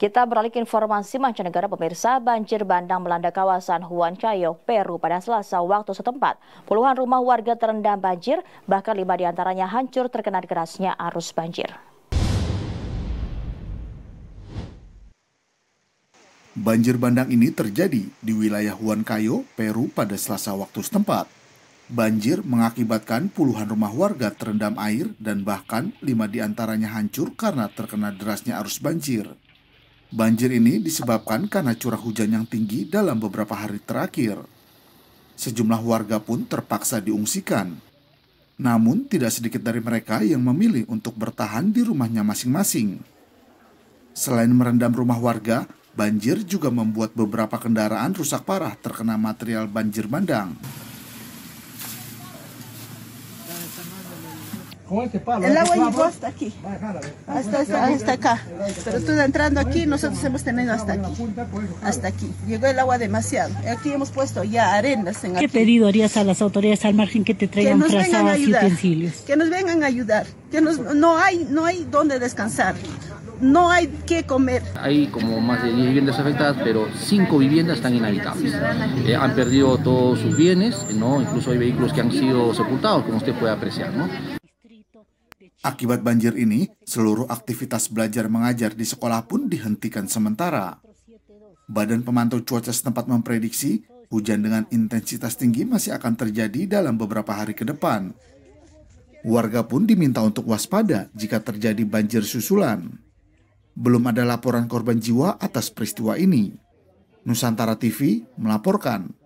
Kita beralih ke informasi mancanegara pemirsa, banjir bandang melanda kawasan Huan Huancayo, Peru pada selasa waktu setempat. Puluhan rumah warga terendam banjir, bahkan lima diantaranya hancur terkena derasnya arus banjir. Banjir bandang ini terjadi di wilayah Huan Huancayo, Peru pada selasa waktu setempat. Banjir mengakibatkan puluhan rumah warga terendam air dan bahkan lima diantaranya hancur karena terkena derasnya arus banjir. Banjir ini disebabkan karena curah hujan yang tinggi dalam beberapa hari terakhir. Sejumlah warga pun terpaksa diungsikan. Namun, tidak sedikit dari mereka yang memilih untuk bertahan di rumahnya masing-masing. Selain merendam rumah warga, banjir juga membuat beberapa kendaraan rusak parah terkena material banjir bandang. Este el agua este llegó hasta aquí. Hasta, acá. Pero tú entrando aquí, nosotros hemos tenido hasta aquí. Pues, hasta aquí. Llegó el agua demasiado. Aquí hemos puesto ya arenas en ¿Qué pedido harías a las autoridades al margen que te traigan que y utensilios? Que nos vengan a ayudar. Que nos, no, hay, no hay donde descansar. No hay qué comer. Hay como más de 10 viviendas afectadas, pero 5 viviendas están inhabitables. Eh, han perdido todos sus bienes, ¿no? incluso hay vehículos que han sido sepultados, como usted puede apreciar. ¿no? Akibat banjir ini, seluruh aktivitas belajar mengajar di sekolah pun dihentikan sementara. Badan Pemantau Cuaca setempat memprediksi hujan dengan intensitas tinggi masih akan terjadi dalam beberapa hari ke depan. Warga pun diminta untuk waspada jika terjadi banjir susulan. Belum ada laporan korban jiwa atas peristiwa ini. Nusantara TV melaporkan.